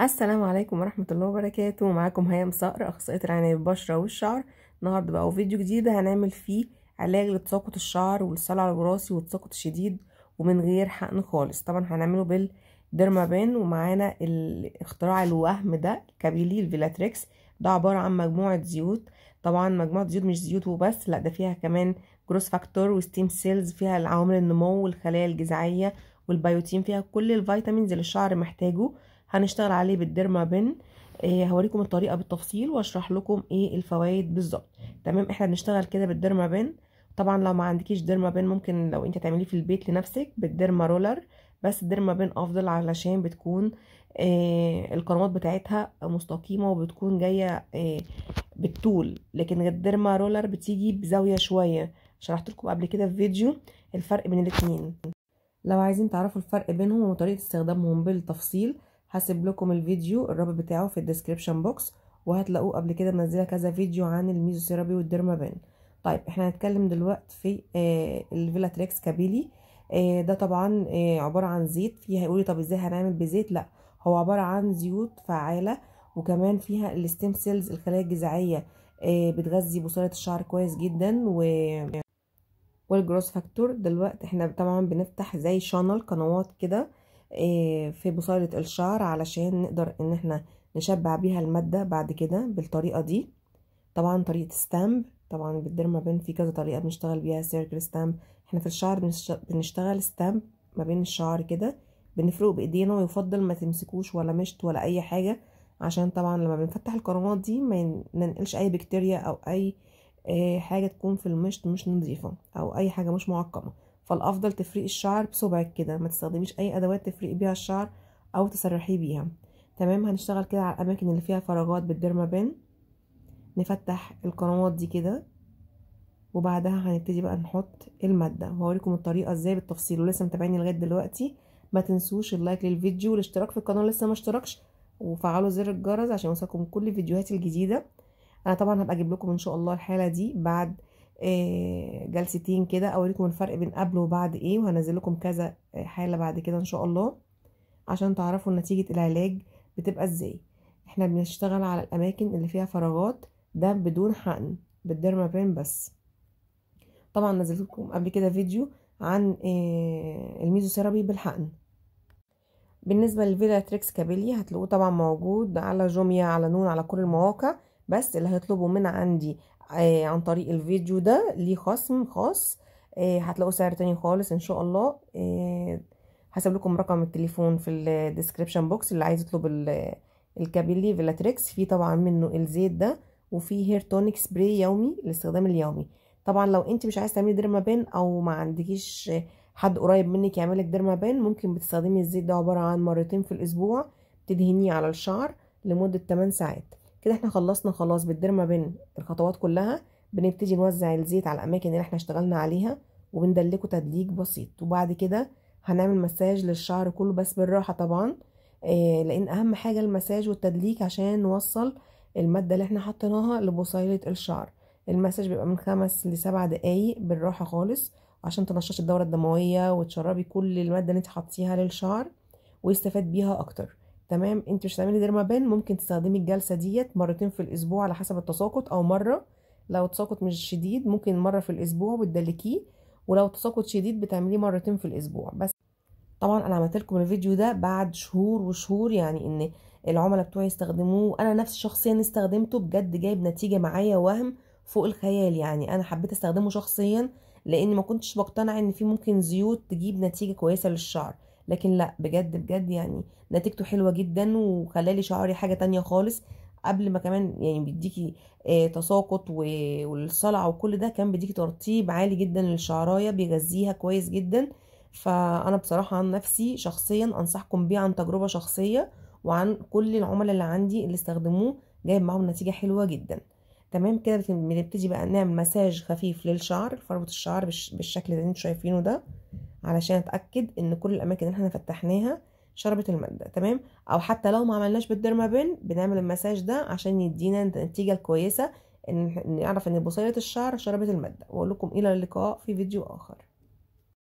السلام عليكم ورحمة الله وبركاته معاكم هيام صقر أخصائية العناية بالبشرة والشعر النهاردة بقى فيديو جديد هنعمل فيه علاج لتساقط الشعر والصلع الوراثي والتساقط الشديد ومن غير حقن خالص طبعا هنعمله بالديرمابين ومعانا الاختراع الوهم ده كابيلي الفيلاتريكس ده عبارة عن مجموعة زيوت طبعا مجموعة زيوت مش زيوت وبس لا ده فيها كمان جروس فاكتور وستيم سيلز فيها العوامل النمو والخلايا الجذعية والبيوتين فيها كل الفيتامينز اللي الشعر محتاجه هنشتغل عليه بالديرما بن إيه هوريكم الطريقه بالتفصيل واشرح لكم ايه الفوائد بالظبط تمام احنا بنشتغل كده بالديرما بن طبعا لو ما عندكيش ديرما بن ممكن لو انت تعمليه في البيت لنفسك بالديرما رولر بس الديرما بن افضل علشان بتكون إيه القنوات بتاعتها مستقيمه وبتكون جايه إيه بالطول لكن الديرما رولر بتيجي بزاويه شويه شرحت لكم قبل كده في فيديو الفرق بين الاثنين لو عايزين تعرفوا الفرق بينهم وطريقه استخدامهم بالتفصيل هسيب لكم الفيديو الرابط بتاعه في الديسكريبشن بوكس وهتلاقوه قبل كده منزله كذا فيديو عن الميزوثيرابي والديرمابين طيب احنا هنتكلم دلوقتي في آه، الفيلاتريكس كابيلي آه، ده طبعا آه، عباره عن زيت فيه هيقولي طب ازاي هنعمل بزيت لا هو عباره عن زيوت فعاله وكمان فيها الستيم سيلز الخلايا الجذعيه بتغذي بصيله الشعر كويس جدا و والجروس فاكتور دلوقتي احنا طبعا بنفتح زي شانل قنوات كده آه، في بصيلة الشعر علشان نقدر ان احنا نشبع بيها المادة بعد كده بالطريقة دي طبعا طريقة ستامب طبعا بالديرما بين في كذا طريقة بنشتغل بيها سيركل ستامب احنا في الشعر بنشتغل ستامب ما بين الشعر كده بنفرقه بايدينا ويفضل ما تمسكوش ولا مشط ولا اي حاجة عشان طبعا لما بنفتح الكرامات دي ما ننقلش اي بكتيريا او اي آه، حاجة تكون في المشط مش نظيفة او اي حاجة مش معقمة فالافضل تفريق الشعر بصبعك كده ما تستخدميش اي ادوات تفرقي بيها الشعر او تسرحيه بيها تمام هنشتغل كده على الاماكن اللي فيها فراغات بالديرما بين نفتح القنوات دي كده وبعدها هنبتدي بقى نحط الماده وهوريكم الطريقه ازاي بالتفصيل ولسه متابعيني لغايه دلوقتي ما تنسوش اللايك للفيديو والاشتراك في القناه لسه ما اشتركش وفعلوا زر الجرس عشان يوصلكم كل فيديوهاتي الجديده انا طبعا هبقى اجيب لكم ان شاء الله الحاله دي بعد آه، جلستين كده اوريكم الفرق بين قبل وبعد ايه وهنزل لكم كذا آه، حاله بعد كده ان شاء الله عشان تعرفوا نتيجه العلاج بتبقى ازاي احنا بنشتغل على الاماكن اللي فيها فراغات ده بدون حقن بالديرما بين بس طبعا نزلت لكم قبل كده فيديو عن آه، الميزوثيرابي بالحقن بالنسبه تريكس كابيلي هتلاقوه طبعا موجود على جوميا على نون على كل المواقع بس اللي هيطلبوا من عندي آه عن طريق الفيديو ده ليه خصم خاص آه هتلاقوا سعر تاني خالص ان شاء الله آه هسيب لكم رقم التليفون في الديسكريبشن بوكس اللي عايز يطلب الكابيلي فيلاتريكس في طبعا منه الزيت ده وفي هير تونيك سبراي يومي للاستخدام اليومي طبعا لو انت مش عايز تعملي ديرمابان او ما عندكيش حد قريب منك يعملك ديرمابان ممكن بتستخدمي الزيت ده عباره عن مرتين في الاسبوع تدهنيه على الشعر لمده 8 ساعات كده احنا خلصنا خلاص ما بين الخطوات كلها بنبتدي نوزع الزيت على الاماكن اللي احنا اشتغلنا عليها وبندلكه تدليك بسيط وبعد كده هنعمل مساج للشعر كله بس بالراحه طبعا آه، لان اهم حاجه المساج والتدليك عشان نوصل الماده اللي احنا حطيناها لبصيله الشعر المساج بيبقى من خمس لسبع دقايق بالراحه خالص عشان تنشطي الدوره الدمويه وتشربي كل الماده اللي انت حطيها للشعر ويستفاد بيها اكتر تمام انت مش هتعملي بان ممكن تستخدمي الجلسه ديت مرتين في الاسبوع على حسب التساقط او مره لو التساقط مش شديد ممكن مره في الاسبوع وتدلكيه ولو التساقط شديد بتعمليه مرتين في الاسبوع بس طبعا انا عملت لكم الفيديو ده بعد شهور وشهور يعني ان العملاء بتوعي استخدموه انا نفسي شخصيا استخدمته بجد جايب نتيجه معايا وهم فوق الخيال يعني انا حبيت استخدمه شخصيا لان ما كنتش بقتنع ان في ممكن زيوت تجيب نتيجه كويسه للشعر لكن لا بجد بجد يعني نتيجته حلوه جدا وخلالي شعري حاجه تانية خالص قبل ما كمان يعني بيديكي آه، تساقط والصلع وكل ده كان بيديكي ترطيب عالي جدا للشعرايه بيغذيها كويس جدا فانا بصراحه عن نفسي شخصيا انصحكم بيه عن تجربه شخصيه وعن كل العملاء اللي عندي اللي استخدموه جايب معاهم نتيجه حلوه جدا تمام كده بنبتدي بقى نعمل مساج خفيف للشعر فربط الشعر بالشكل اللي انتوا شايفينه ده علشان اتاكد ان كل الاماكن اللي احنا فتحناها شربت الماده تمام او حتى لو ما عملناش بين بنعمل المساج ده عشان يدينا النتيجه الكويسه ان نعرف ان بصيله الشعر شربت الماده واقول لكم الى اللقاء في فيديو اخر